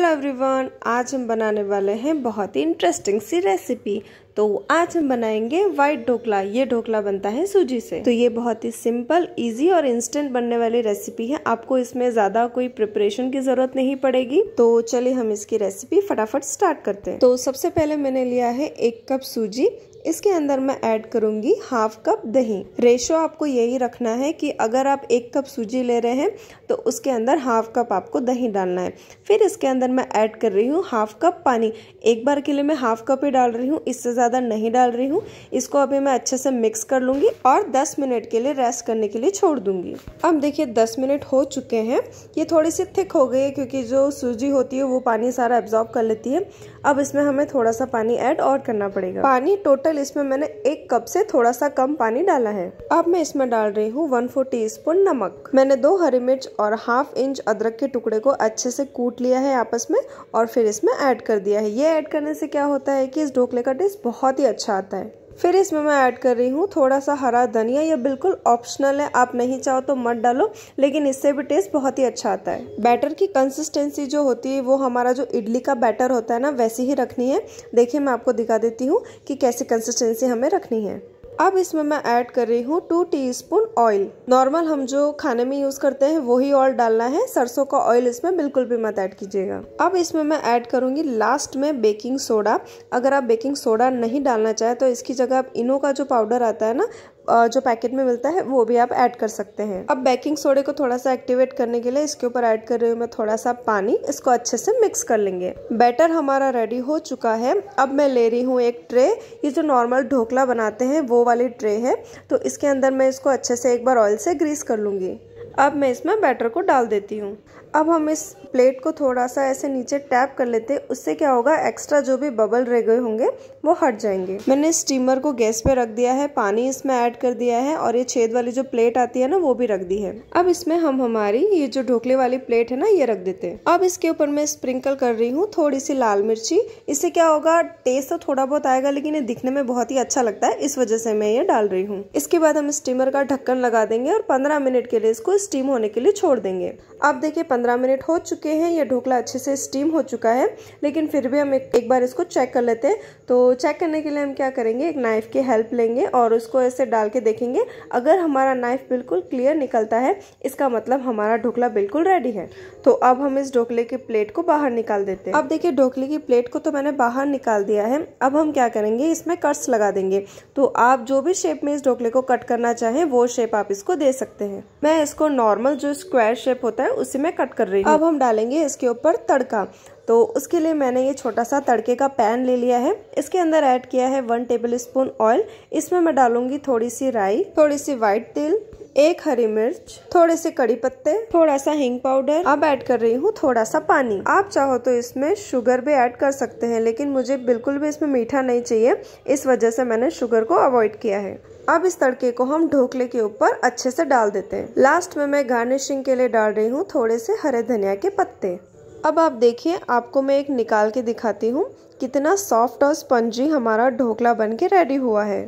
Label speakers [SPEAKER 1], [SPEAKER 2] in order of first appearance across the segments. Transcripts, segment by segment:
[SPEAKER 1] hello everyone आज हम बनाने वाले हैं बहुत ही इंटरेस्टिंग सी रेसिपी तो आज हम बनाएंगे व्हाइट ढोकला ये ढोकला बनता है सूजी से तो ये बहुत ही सिंपल इजी और इंस्टेंट बनने वाली रेसिपी है आपको इसमें ज़्यादा कोई प्रिपरेशन की ज़रूरत नहीं पड़ेगी तो चलिए हम इसकी रेसिपी फटाफट स्टार्ट करते हैं तो सबसे पहले मैंने लिया है एक कप सूजी इसके अंदर मैं ऐड करूंगी हाफ कप दही रेशो आपको यही रखना है कि अगर आप एक कप सूजी ले रहे हैं तो उसके अंदर हाफ कप आपको दही डालना है फिर इसके अंदर मैं ऐड कर रही हूँ हाफ कप पानी एक बार के लिए मैं हाफ कप ही डाल रही हूँ इससे ज़्यादा नहीं डाल रही हूँ इसको अभी मैं अच्छे से मिक्स कर लूंगी और दस मिनट के लिए रेस्ट करने के लिए छोड़ दूंगी अब देखिये दस मिनट हो चुके हैं ये थोड़ी सी थिक हो गई है क्योंकि जो सूजी होती है वो पानी सारा एब्जॉर्ब कर लेती है अब इसमें हमें थोड़ा सा पानी ऐड और करना पड़ेगा पानी टोटल टोटल इसमें मैंने एक कप से थोड़ा सा कम पानी डाला है अब मैं इसमें डाल रही हूँ वन फोर टी स्पून नमक मैंने दो हरी मिर्च और हाफ इंच अदरक के टुकड़े को अच्छे से कूट लिया है आपस में और फिर इसमें ऐड कर दिया है ये ऐड करने से क्या होता है कि इस ढोकले का टेस्ट बहुत ही अच्छा आता है फिर इसमें मैं ऐड कर रही हूँ थोड़ा सा हरा धनिया यह बिल्कुल ऑप्शनल है आप नहीं चाहो तो मत डालो लेकिन इससे भी टेस्ट बहुत ही अच्छा आता है बैटर की कंसिस्टेंसी जो होती है वो हमारा जो इडली का बैटर होता है ना वैसी ही रखनी है देखिए मैं आपको दिखा देती हूँ कि कैसी कंसिस्टेंसी हमें रखनी है अब इसमें मैं ऐड कर रही हूँ टू टीस्पून ऑयल नॉर्मल हम जो खाने में यूज करते हैं वही ऑयल डालना है सरसों का ऑयल इसमें बिल्कुल भी मत ऐड कीजिएगा अब इसमें मैं ऐड करूंगी लास्ट में बेकिंग सोडा अगर आप बेकिंग सोडा नहीं डालना चाहे तो इसकी जगह आप इनो का जो पाउडर आता है ना जो पैकेट में मिलता है वो भी आप ऐड कर सकते हैं अब बेकिंग सोडे को थोड़ा सा एक्टिवेट करने के लिए इसके ऊपर ऐड कर रही हूँ मैं थोड़ा सा पानी इसको अच्छे से मिक्स कर लेंगे बैटर हमारा रेडी हो चुका है अब मैं ले रही हूँ एक ट्रे ये जो नॉर्मल ढोकला बनाते हैं वो वाली ट्रे है तो इसके अंदर मैं इसको अच्छे से एक बार ऑयल से ग्रीस कर लूँगी अब मैं इसमें बैटर को डाल देती हूँ अब हम इस प्लेट को थोड़ा सा ऐसे नीचे टैप कर लेते हैं उससे क्या होगा एक्स्ट्रा जो भी बबल रह गए होंगे वो हट जाएंगे मैंने स्टीमर को गैस पे रख दिया है पानी इसमें ऐड कर दिया है और ये छेद वाली जो प्लेट आती है ना वो भी रख दी है अब इसमें हम हमारी ये जो ढोकले वाली प्लेट है ना ये रख देते हैं अब इसके ऊपर मैं स्प्रिंकल कर रही हूँ थोड़ी सी लाल मिर्ची इससे क्या होगा टेस्ट तो थोड़ा बहुत आएगा लेकिन ये दिखने में बहुत ही अच्छा लगता है इस वजह से मैं ये डाल रही हूँ इसके बाद हम स्टीमर का ढक्कन लगा देंगे और पंद्रह मिनट के लिए इसको स्टीम होने के लिए छोड़ देंगे अब देखिये पंद्रह मिनट हो चुके हैं यह ढोकला अच्छे से स्टीम हो चुका है लेकिन फिर भी हम एक, एक बार इसको चेक कर लेते हैं तो चेक करने के लिए हम क्या करेंगे एक नाइफ़ की हेल्प लेंगे और उसको ऐसे डाल के देखेंगे अगर हमारा नाइफ़ बिल्कुल क्लियर निकलता है इसका मतलब हमारा ढोकला बिल्कुल रेडी है तो अब हम इस ढोकले की प्लेट को बाहर निकाल देते हैं अब देखिए ढोकले की प्लेट को तो मैंने बाहर निकाल दिया है अब हम क्या करेंगे इसमें कट्स लगा देंगे तो आप जो भी शेप में इस ढोकले को कट करना चाहें वो शेप आप इसको दे सकते हैं मैं इसको नॉर्मल जो स्क्वायर शेप होता है उसी में कट कट कर रही हूँ अब हम डालेंगे इसके ऊपर तड़का तो उसके लिए मैंने ये छोटा सा तड़के का पैन ले लिया है इसके अंदर ऐड किया है वन टेबल स्पून ऑयल इसमें मैं डालूंगी थोड़ी सी राई थोड़ी सी व्हाइट तिल एक हरी मिर्च थोड़े से कड़ी पत्ते थोड़ा सा हिंग पाउडर अब ऐड कर रही हूँ थोड़ा सा पानी आप चाहो तो इसमें शुगर भी ऐड कर सकते हैं लेकिन मुझे बिल्कुल भी इसमें मीठा नहीं चाहिए इस वजह से मैंने शुगर को अवॉइड किया है अब इस तड़के को हम ढोकले के ऊपर अच्छे से डाल देते हैं लास्ट में मैं गार्निशिंग के लिए डाल रही हूँ थोड़े से हरे धनिया के पत्ते अब आप देखिए आपको मैं एक निकाल के दिखाती हूँ कितना सॉफ्ट और स्पंजी हमारा ढोकला बन के रेडी हुआ है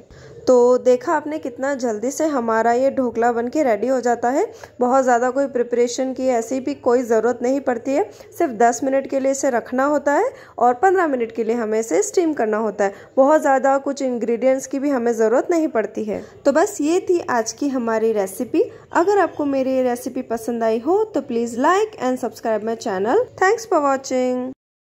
[SPEAKER 1] तो देखा आपने कितना जल्दी से हमारा ये ढोकला बन के रेडी हो जाता है बहुत ज़्यादा कोई प्रिपरेशन की ऐसी भी कोई ज़रूरत नहीं पड़ती है सिर्फ 10 मिनट के लिए इसे रखना होता है और 15 मिनट के लिए हमें इसे स्टीम करना होता है बहुत ज़्यादा कुछ इंग्रेडिएंट्स की भी हमें ज़रूरत नहीं पड़ती है तो बस ये थी आज की हमारी रेसिपी अगर आपको मेरी ये रेसिपी पसंद आई हो तो please like and subscribe my channel thanks for watching